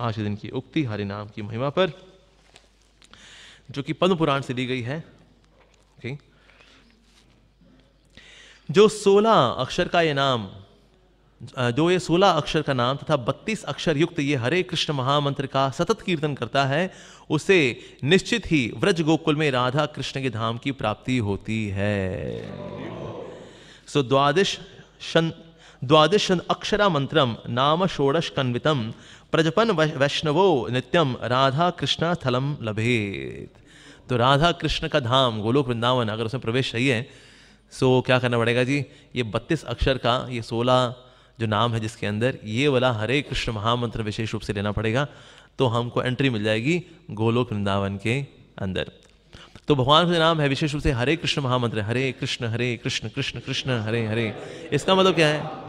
आज दिन की उक्ति नाम की महिमा पर जो कि पद्म पुराण से दी गई है जो सोलह अक्षर का ये नाम जो ये सोलह अक्षर का नाम तथा बत्तीस अक्षर युक्त ये हरे कृष्ण महामंत्र का सतत कीर्तन करता है उसे निश्चित ही व्रज गोकुल में राधा कृष्ण के धाम की प्राप्ति होती है सो द्वादश द्वादश अक्षरा मंत्रम नाम षोडश कन्वितम प्रजपन वैष्णवो नित्यम राधा कृष्ण स्थलम लभेत तो राधा कृष्ण का धाम गोलोक वृंदावन अगर उसमें प्रवेश चाहिए सो क्या करना पड़ेगा जी ये बत्तीस अक्षर का ये सोलह जो नाम है जिसके अंदर ये वाला हरे कृष्ण महामंत्र विशेष रूप से लेना पड़ेगा तो हमको एंट्री मिल जाएगी गोलोक वृंदावन के अंदर तो भगवान का नाम है विशेष रूप से हरे कृष्ण महामंत्र हरे कृष्ण हरे कृष्ण कृष्ण कृष्ण हरे हरे इसका मतलब क्या है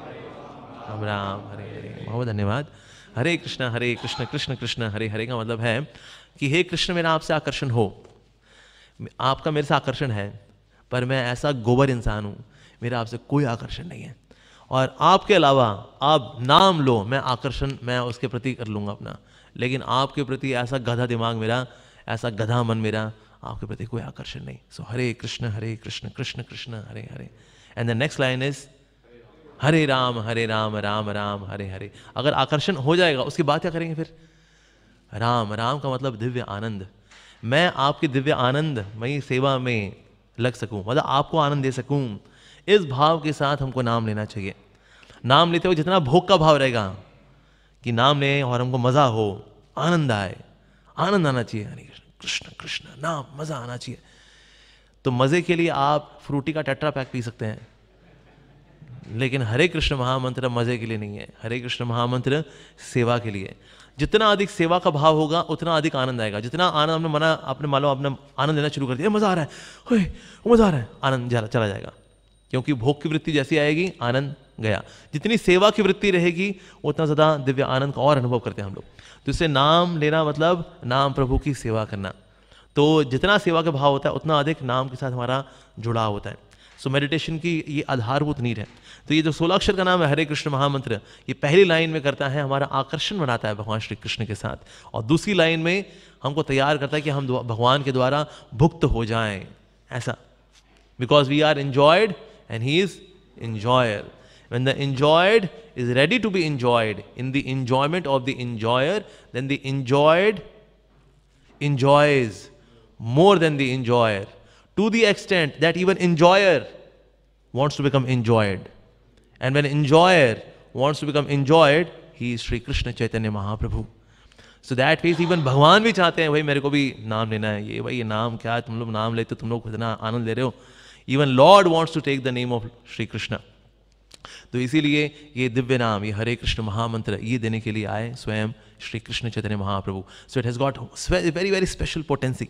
राम राम हरे हरे बहुत धन्यवाद हरे कृष्णा हरे कृष्ण कृष्ण कृष्ण हरे हरे का मतलब है कि हे कृष्ण मेरा आपसे आकर्षण हो आपका मेरे से आकर्षण है पर मैं ऐसा गोबर इंसान हूँ मेरा आपसे कोई आकर्षण नहीं है और आपके अलावा आप नाम लो मैं आकर्षण मैं उसके प्रति कर लूँगा अपना लेकिन आपके प्रति ऐसा गधा दिमाग मेरा ऐसा गधा मन मेरा आपके प्रति कोई आकर्षण नहीं so Hare Krishna Hare Krishna Krishna Krishna Hare Hare and the next line is Hare Ram Hare Ram Ram Ram Hare Hare अगर आकर्षण हो जाएगा उसके बाद क्या करेंगे फिर राम राम का मतलब दिव्य आनंद मैं आपके दिव्य आनंद मई सेवा में लग सकूं मतलब आपको आनंद दे सकूं इस भाव के साथ हमको नाम लेना चाहिए नाम लेते हुए जितना भोग का भाव रहेगा कि नाम लें और हमको मज़ा हो आनंद आए आनंद आना चाहिए हरे कृष्ण कृष्ण कृष्ण नाम मज़ा आना चाहिए तो मज़े के लिए आप फ्रूटी का टट्रा पैक पी सकते हैं लेकिन हरे कृष्ण महामंत्र मज़े के लिए नहीं है हरे कृष्ण महामंत्र सेवा के लिए जितना अधिक सेवा का भाव होगा उतना अधिक आनंद आएगा जितना आनंद हमने मना अपने मालूम अपने आनंद लेना शुरू कर दिया मज़ा आ रहा है मज़ा आ रहा है आनंद जा, चला जाएगा क्योंकि भोग की वृत्ति जैसी आएगी आनंद गया जितनी सेवा की वृत्ति रहेगी उतना ज़्यादा दिव्य आनंद का और अनुभव करते हैं हम लोग तो इससे नाम लेना मतलब नाम प्रभु की सेवा करना तो जितना सेवा का भाव होता है उतना अधिक नाम के साथ हमारा जुड़ाव होता है सो मेडिटेशन की ये आधारभूत नीड है तो ये जो सोलह अक्षर का नाम है हरे कृष्ण महामंत्र ये पहली लाइन में करता है हमारा आकर्षण बनाता है भगवान श्री कृष्ण के साथ और दूसरी लाइन में हमको तैयार करता है कि हम भगवान के द्वारा भुक्त हो जाए ऐसा because we are enjoyed and he is enjoy When the enjoyed is ready to be enjoyed in the enjoyment of the enjoyer, then the enjoyed enjoys more than the enjoyer. to the extent that even enjoyer wants to become enjoyed. And when enjoyer wants to become enjoyed, he is Sri Krishna Chaitanya Mahaprabhu. So that means even भगवान भी चाहते हैं भाई मेरे को भी नाम लेना है ये भाई ये नाम क्या है तुम लोग नाम लेते हो तुम लोग इतना आनंद ले रहे हो even lord wants to take the name of Shri Krishna तो इसीलिए ये दिव्य नाम ये हरे कृष्ण महामंत्र ये देने के लिए आए स्वयं Shri Krishna Chaitanya Mahaprabhu so it has got very very special potency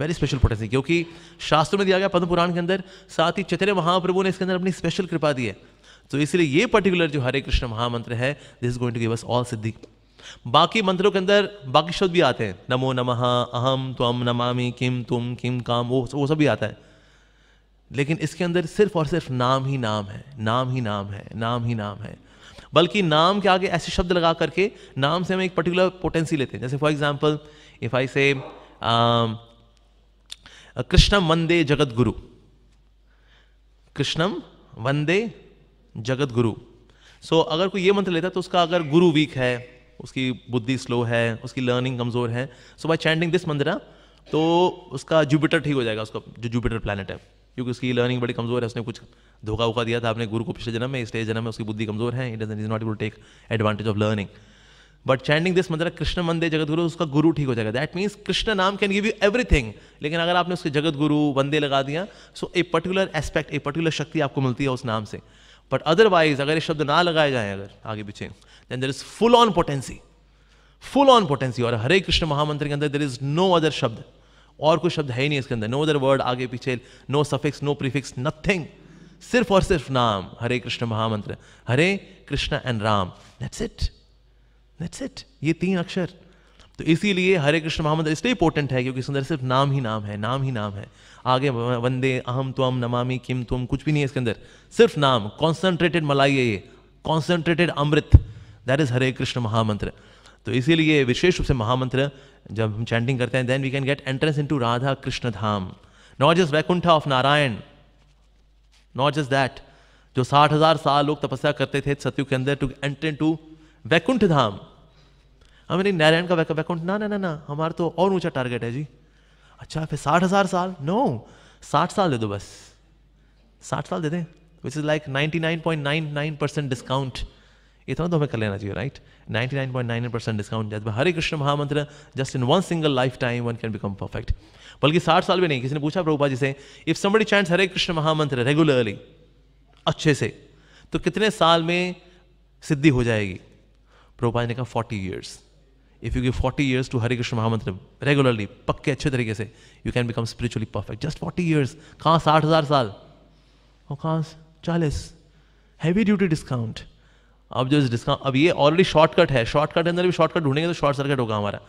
very special protection क्योंकि शास्त्र में दिया गया पद्म पुराण के अंदर साथ ही चैतन्य महाप्रभु ने इसके अंदर अपनी स्पेशल कृपा दी है तो इसलिए ये पर्टिकुलर जो हरे कृष्ण महामंत्र है this is going to give us all सिद्धि बाकी मंत्रों के अंदर बाकी शब्द भी आते हैं नमो नमः अहम त्वम नमामि किम तुम किम काम वो वो सब भी आता है लेकिन इसके अंदर सिर्फ और सिर्फ नाम ही नाम है नाम ही नाम है नाम ही नाम है बल्कि नाम के आगे ऐसे शब्द लगा करके नाम से हम एक पर्टिकुलर पोटेंसी लेते हैं जैसे फॉर एग्जाम्पल इफ आई से कृष्णम वंदे जगत गुरु कृष्णम वंदे जगत गुरु सो so, अगर कोई ये मंत्र लेता है तो उसका अगर गुरु वीक है उसकी बुद्धि स्लो है उसकी लर्निंग कमजोर है सो बाय चैंडिंग दिस मंत्र तो उसका जुपिटर ठीक हो जाएगा उसका जो जुपिटर प्लानट है क्योंकि उसकी लर्निंग बड़ी कमजोर है उसने कुछ धोखा वोखा दिया था आपने गुरु को पिछले जन्म में इसलिए जन्म में उसकी बुद्धि कमजोर है it is not to take advantage of learning but chanting this मंत्र कृष्ण मंदिर जगत गुरु उसका गुरु ठीक हो जाएगा दैट मीन्स कृष्ण नाम कैन गिव यू एवरीथिंग लेकिन अगर आपने उसके जगत गुरु वंदे लगा दिया so a particular aspect a particular शक्ति आपको मिलती है उस नाम से बट अदरवाइज अगर ये शब्द ना लगाए जाए अगर आगे पीछे then there is full on potency full on potency और हरे कृष्ण महामंत्र के अंदर देर इज नो अदर शब्द और कोई शब्द है ही नहीं इसके अंदर नो अदर वर्ड आगे पीछे no suffix no prefix nothing सिर्फ और सिर्फ नाम हरे कृष्ण महामंत्र Hare Krishna and Ram that's it that's it ये तीन अक्षर तो इसीलिए हरे कृष्ण महामंत्र इसलिए इंपॉर्टेंट है क्योंकि सुंदर सिर्फ नाम ही नाम है नाम ही नाम है आगे वंदे अहम तुम नमामि किम तुम कुछ भी नहीं है इसके अंदर सिर्फ नाम कॉन्सेंट्रेटेड मलाई है ये कॉन्सेंट्रेटेड अमृत दैट इज हरे कृष्ण महामंत्र तो इसीलिए विशेष रूप से महामंत्र जब हम चैंटिंग करते हैं then we can get entrance into Radha Krishna Dham not just Vaikuntha of Narayan not just that जो साठ हजार साल लोग तपस्या करते थे सत्यु के अंदर to enter to Vaikuntha Dham हमें नहीं नारायण का वैकुंठ ना ना ना ना हमारा तो और ऊंचा टारगेट है जी अच्छा फिर साठ हज़ार साल नो साठ साल दे दो बस साठ साल दे दें which is like ninety nine point nine nine percent discount इतना तो हमें कर लेना चाहिए right ninety nine point nine percent discount जब हरे कृष्ण महामंत्र just in one single lifetime one can become perfect बल्कि साठ साल भी नहीं किसी ने पूछा प्रभुपा जी से if somebody chants Hare Krishna महामंत्र रेगुलरली अच्छे से तो कितने साल में सिद्धि हो जाएगी प्रभुपाद ने कहा forty years if you give forty years to Hare Krishna महामंत्र रेगुलरली पक्के अच्छे तरीके से you can become spiritually perfect just forty years कहाँ साठ हज़ार साल और कहाँ चालीस हैवी ड्यूटी डिस्काउंट अब जो इस डिस्काउंट अब ये ऑलरेडी शॉर्टकट है शॉर्टकट के अंदर भी शॉर्टकट ढूंढेंगे तो शॉर्ट सर्किट होगा हमारा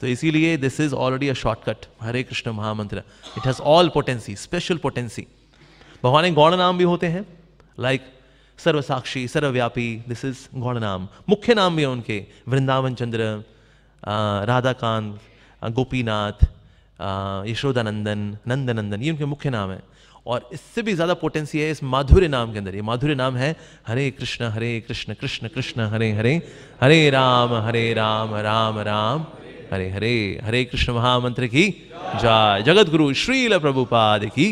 तो इसीलिए this is already a shortcut Hare Krishna महामंत्र it has all potency special potency भगवान के गौण नाम भी होते हैं लाइक like सर्वसाक्षी सर्वव्यापी दिस इज गौण नाम मुख्य नाम भी है उनके वृंदावन चंद्र राधाकांत गोपीनाथ यशोदानंदन नंदनंदन ये उनके मुख्य नाम है और इससे भी ज़्यादा पोटेंसी है इस माधुर्य नाम के अंदर ये माधुर्य नाम है हरे कृष्ण हरे कृष्ण कृष्ण कृष्ण हरे हरे हरे राम हरे राम राम राम हरे हरे हरे कृष्ण महामंत्र की जय जगत गुरु श्रील प्रभुपाद की